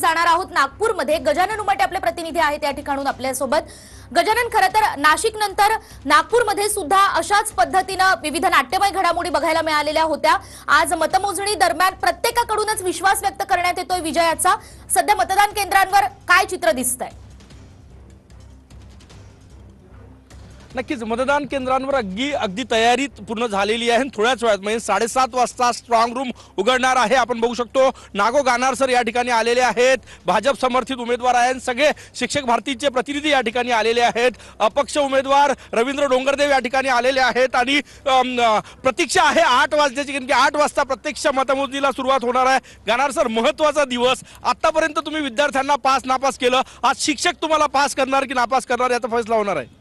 जाणार आहोत नागपूरमध्ये गजानन उमाटे आपले प्रतिनिधी आहेत या ठिकाणून आपल्यासोबत गजानन खरं तर नाशिक नंतर नागपूरमध्ये सुद्धा अशाच पद्धतीनं विविध नाट्यमय घडामोडी बघायला मिळालेल्या होत्या आज मतमोजणी दरम्यान प्रत्येकाकडूनच विश्वास व्यक्त करण्यात येतोय विजयाचा सध्या मतदान केंद्रांवर काय चित्र दिसतंय नक्कीच मतदान केंद्रांवर अगदी अगदी तयारी पूर्ण झालेली आहे थोड्याच वेळात म्हणजे साडेसात वाजता स्ट्रॉंग रूम उघडणार आहे आपण बघू शकतो नागो गाणार सर या ठिकाणी आलेले आहेत भाजप समर्थित उमेदवार आहेत सगळे शिक्षक भारतीचे प्रतिनिधी या ठिकाणी आलेले आहेत अपक्ष उमेदवार रवींद्र डोंगरदेव या ठिकाणी आलेले आहेत आणि प्रतीक्षा आहे आठ वाजण्याची कारण की आठ वाजता प्रत्यक्ष मतमोजणीला सुरुवात होणार आहे गाणार सर महत्वाचा दिवस आतापर्यंत तुम्ही विद्यार्थ्यांना पास नापास केलं आज शिक्षक तुम्हाला पास करणार की नापास करणार याचा फैसला होणार आहे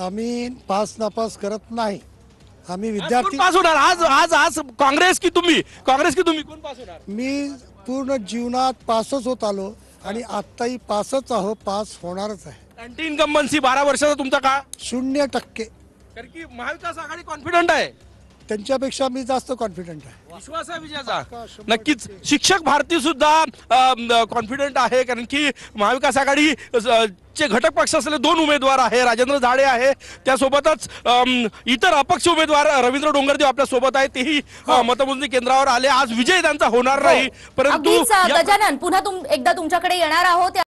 आम्ही पास नापास करत नाही आम्ही विद्यार्थी पास होणार आज आज आज काँग्रेस की तुम्ही काँग्रेस की तुम्ही कोण पास होणार मी पूर्ण जीवनात पासच होत आलो आणि आत्ताही पासच आहो पास होणारच आहे बारा वर्षाचा तुमचा का शून्य टक्के कारण की महाविकास आघाडी कॉन्फिडंट आहे त्यांच्यापेक्षा मी जास्त कॉन्फिडंट आहे विश्वास आहे विजयाचा नक्कीच शिक्षक भारती सुद्धा कॉन्फिडंट आहे कारण की महाविकास आघाडी चे घटक पक्ष असलेले दोन उमेदवार आहे राजेंद्र झाडे आहे त्यासोबतच इतर अपक्ष उमेदवार रवींद्र डोंगरदेव आपल्या सोबत आहे तेही हो. मतमोजणी केंद्रावर आले आज विजय त्यांचा होणार नाही हो. परंतु गजानन पुन्हा एकदा तुमच्याकडे येणार आहोत